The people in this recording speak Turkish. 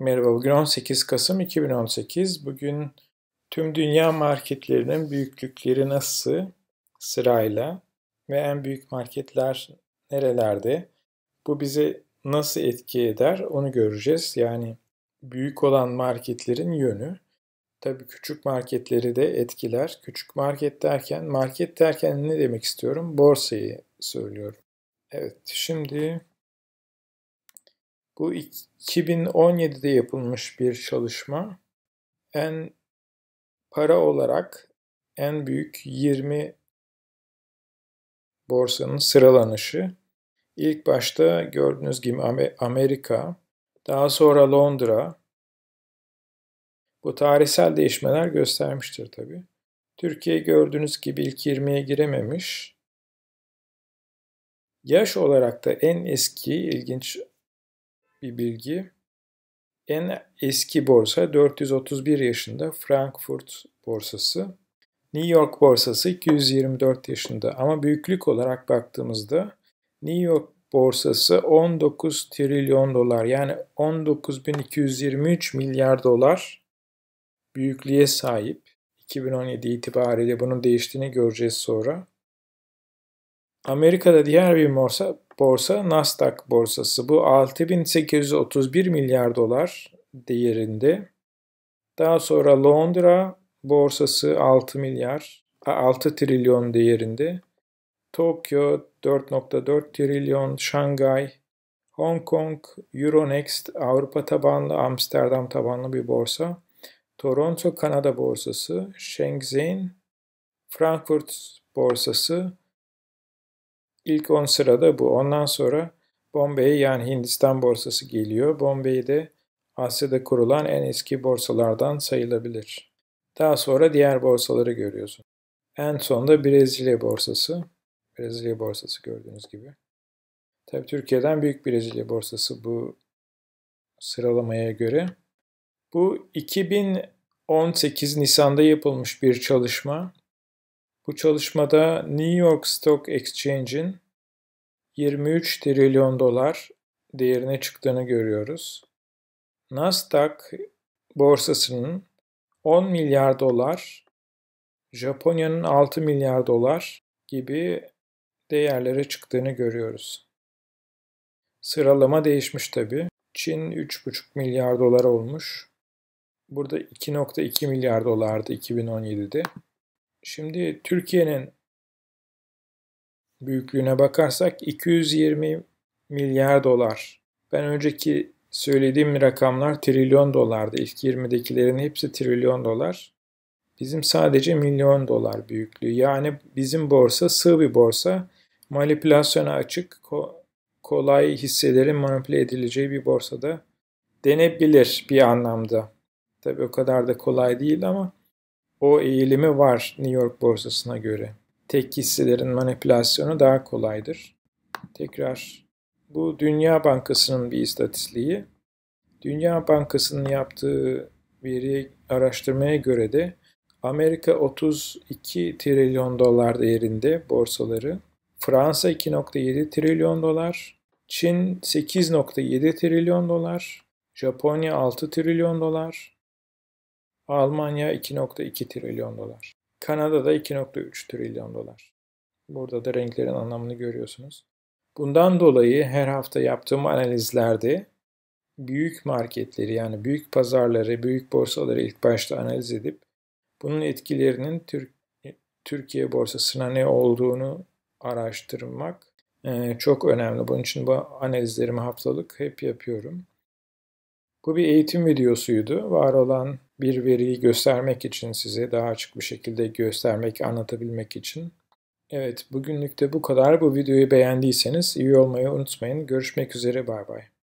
Merhaba, bugün 18 Kasım 2018. Bugün tüm dünya marketlerinin büyüklükleri nasıl sırayla ve en büyük marketler nerelerde? Bu bizi nasıl etki eder onu göreceğiz. Yani büyük olan marketlerin yönü. Tabii küçük marketleri de etkiler. Küçük market derken, market derken ne demek istiyorum? Borsayı söylüyorum. Evet, şimdi bu 2017'de yapılmış bir çalışma. En para olarak en büyük 20 borsanın sıralanışı. İlk başta gördüğünüz gibi Amerika, daha sonra Londra. Bu tarihsel değişmeler göstermiştir tabii. Türkiye gördüğünüz gibi ilk 20'ye girememiş. Yaş olarak da en eski ilginç bir bilgi. En eski borsa 431 yaşında Frankfurt borsası. New York borsası 224 yaşında ama büyüklük olarak baktığımızda New York borsası 19 trilyon dolar yani 19.223 milyar dolar büyüklüğe sahip. 2017 itibariyle bunun değiştiğini göreceğiz sonra. Amerika'da diğer bir borsa borsa Nasdaq borsası. Bu 6831 milyar dolar değerinde. Daha sonra Londra borsası 6 milyar, 6 trilyon değerinde. Tokyo 4.4 trilyon, Şangay, Hong Kong, Euronext Avrupa tabanlı, Amsterdam tabanlı bir borsa. Toronto Kanada borsası, Shenzhen, Frankfurt borsası, İlk 10 sırada bu. Ondan sonra Bombay yani Hindistan borsası geliyor. Bombay'de Asya'da kurulan en eski borsalardan sayılabilir. Daha sonra diğer borsaları görüyorsun. En sonda Brezilya borsası. Brezilya borsası gördüğünüz gibi. Tabi Türkiye'den büyük Brezilya borsası bu sıralamaya göre. Bu 2018 Nisan'da yapılmış bir çalışma. Bu çalışmada New York Stock Exchange'in 23 trilyon dolar değerine çıktığını görüyoruz. Nasdaq borsasının 10 milyar dolar, Japonya'nın 6 milyar dolar gibi değerlere çıktığını görüyoruz. Sıralama değişmiş tabi. Çin 3,5 milyar dolar olmuş. Burada 2.2 milyar dolardı 2017'de. Şimdi Türkiye'nin büyüklüğüne bakarsak 220 milyar dolar. Ben önceki söylediğim rakamlar trilyon dolardı. İlk 20'dekilerin hepsi trilyon dolar. Bizim sadece milyon dolar büyüklüğü. Yani bizim borsa sığ bir borsa. Manipülasyona açık, kolay hisselerin manipüle edileceği bir borsada denebilir bir anlamda. Tabii o kadar da kolay değil ama o eğilimi var New York borsasına göre. Tek hisselerin manipülasyonu daha kolaydır. Tekrar bu Dünya Bankası'nın bir istatistiği. Dünya Bankası'nın yaptığı bir araştırmaya göre de Amerika 32 trilyon dolar değerinde borsaları, Fransa 2.7 trilyon dolar, Çin 8.7 trilyon dolar, Japonya 6 trilyon dolar, Almanya 2.2 trilyon dolar. Kanada'da 2.3 trilyon dolar. Burada da renklerin anlamını görüyorsunuz. Bundan dolayı her hafta yaptığım analizlerde büyük marketleri yani büyük pazarları, büyük borsaları ilk başta analiz edip bunun etkilerinin Türk, Türkiye borsasına ne olduğunu araştırmak e, çok önemli. Bunun için bu analizlerimi haftalık hep yapıyorum. Bu bir eğitim videosuydu. Var olan bir veriyi göstermek için size daha açık bir şekilde göstermek, anlatabilmek için. Evet, bugünlük de bu kadar. Bu videoyu beğendiyseniz iyi olmayı unutmayın. Görüşmek üzere, bay bay.